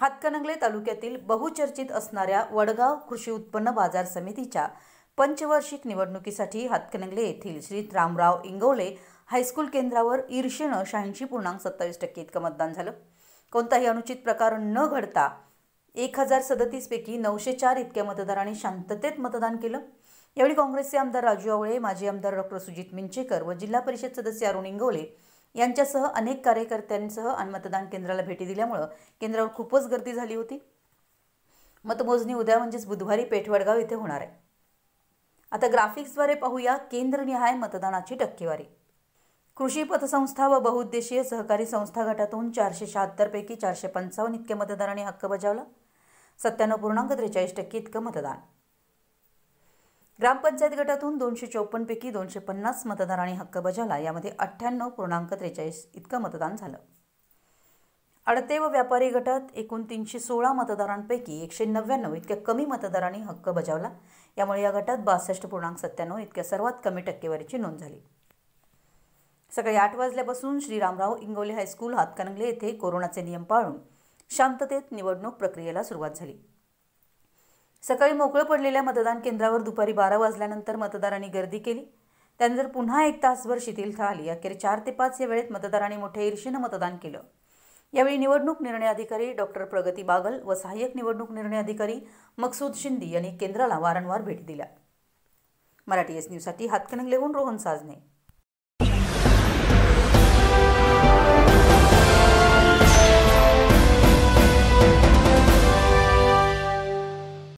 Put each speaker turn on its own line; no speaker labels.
हातकणंगले तालुक्यातील बहुचर्चित असणाऱ्या वडगाव कृषी उत्पन्न बाजार समितीच्या पंचवार्षिक निवडणुकीसाठी हातकणंगले येथील श्री रामराव इंगवले हायस्कूल केंद्रावर ईर्षेनं शहाऐंशी पूर्णांक सत्तावीस टक्के इतकं मतदान झालं कोणताही अनुचित प्रकार न घडता एक हजार पैकी नऊशे चार इतक्या मतदारांनी शांततेत मतदान केलं यावेळी काँग्रेसचे आमदार राजू आवळे माजी आमदार डॉक्टर सुजित मिंचेकर व जिल्हा परिषद सदस्य अरुण इंगवले यांच्यासह अनेक कार्यकर्त्यांसह मतदान केंद्राला भेटी दिल्यामुळं केंद्रावर खूपच गर्दी झाली होती मतमोजणी उद्या म्हणजेच बुधवारी पेठवडगाव इथे होणार आहे आता ग्राफिक्सद्वारे पाहूया केंद्रनिहाय मतदानाची टक्केवारी कृषी पतसंस्था व बहुउद्देशीय सहकारी संस्था गटातून चारशे शहात्तरपैकी चारशे पंचावन्न इतके मतदारांनी हक्क बजावला सत्त्याण्णव पूर्णांक त्रेचाळीस टक्के इतकं मतदान ग्रामपंचायत गटातून दोनशे चौपन्नपैकी दोनशे पन्नास मतदारांनी हक्क बजावला यामध्ये अठ्ठ्याण्णव पूर्णांक त्रेचाळीस इतकं मतदान झालं अडते व व्यापारी गटात एकूण तीनशे सोळा मतदारांपैकी एकशे नव्याण्णव इतक्या कमी मतदारांनी हक्क बजावला यामुळे या गटात बासष्ट पूर्णांक सत्त्याण्णव इतक्या सर्वात कमी टक्केवारीची नोंद झाली सकाळी आठ वाजल्यापासून श्रीरामराव इंगोली हायस्कूल हातकणंगले येथे कोरोनाचे नियम पाळून शांततेत निवडणूक प्रक्रियेला सुरुवात झाली सकाळी मोकळं पडलेल्या मतदान केंद्रावर दुपारी बारा वाजल्यानंतर मतदारांनी गर्दी केली त्यानंतर पुन्हा एक तासभर शिथिलता आली अखेर चार ते पाच या वेळेत मतदारांनी मोठ्या ईर्षेनं मतदान केलं यावेळी निवडणूक निर्णय अधिकारी डॉक्टर प्रगती बागल व सहाय्यक निवडणूक निर्णय अधिकारी मकसूद शिंदे यांनी केंद्राला वारंवार भेट दिल्या मराठी एस न्यूजसाठी हातकणंगलेहून रोहन साजने